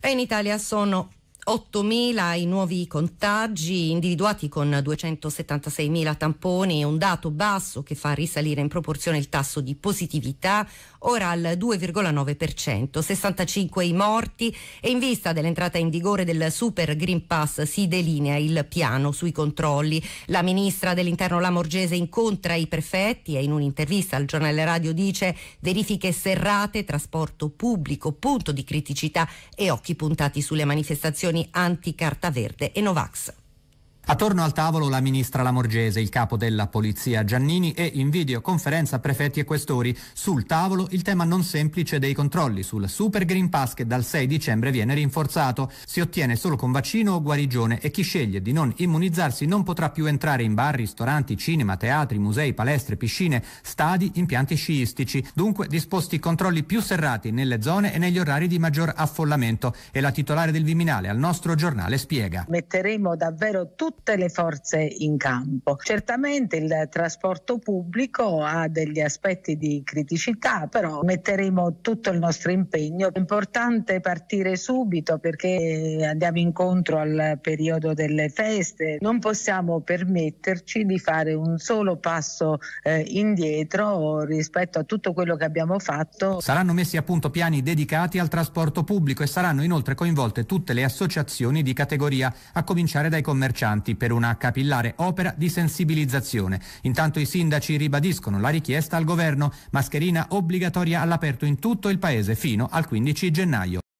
e in Italia sono 8.000 i nuovi contagi individuati con 276.000 tamponi, un dato basso che fa risalire in proporzione il tasso di positività, ora al 2,9%, 65 i morti e in vista dell'entrata in vigore del Super Green Pass si delinea il piano sui controlli. La ministra dell'Interno Lamorgese incontra i prefetti e in un'intervista al giornale radio dice verifiche serrate, trasporto pubblico, punto di criticità e occhi puntati sulle manifestazioni anticartaverde e Novax. Attorno al tavolo la ministra Lamorgese, il capo della polizia Giannini e in videoconferenza prefetti e questori. Sul tavolo il tema non semplice dei controlli sul Super Green Pass che dal 6 dicembre viene rinforzato. Si ottiene solo con vaccino o guarigione e chi sceglie di non immunizzarsi non potrà più entrare in bar, ristoranti, cinema, teatri, musei, palestre, piscine, stadi, impianti sciistici. Dunque disposti controlli più serrati nelle zone e negli orari di maggior affollamento. E la titolare del Viminale al nostro giornale spiega. Metteremo davvero tutto tutte le forze in campo. Certamente il trasporto pubblico ha degli aspetti di criticità, però metteremo tutto il nostro impegno. È importante partire subito perché andiamo incontro al periodo delle feste, non possiamo permetterci di fare un solo passo eh, indietro rispetto a tutto quello che abbiamo fatto. Saranno messi a punto piani dedicati al trasporto pubblico e saranno inoltre coinvolte tutte le associazioni di categoria, a cominciare dai commercianti contatti per una capillare opera di sensibilizzazione. Intanto i sindaci ribadiscono la richiesta al governo mascherina obbligatoria all'aperto in tutto il paese fino al 15 gennaio.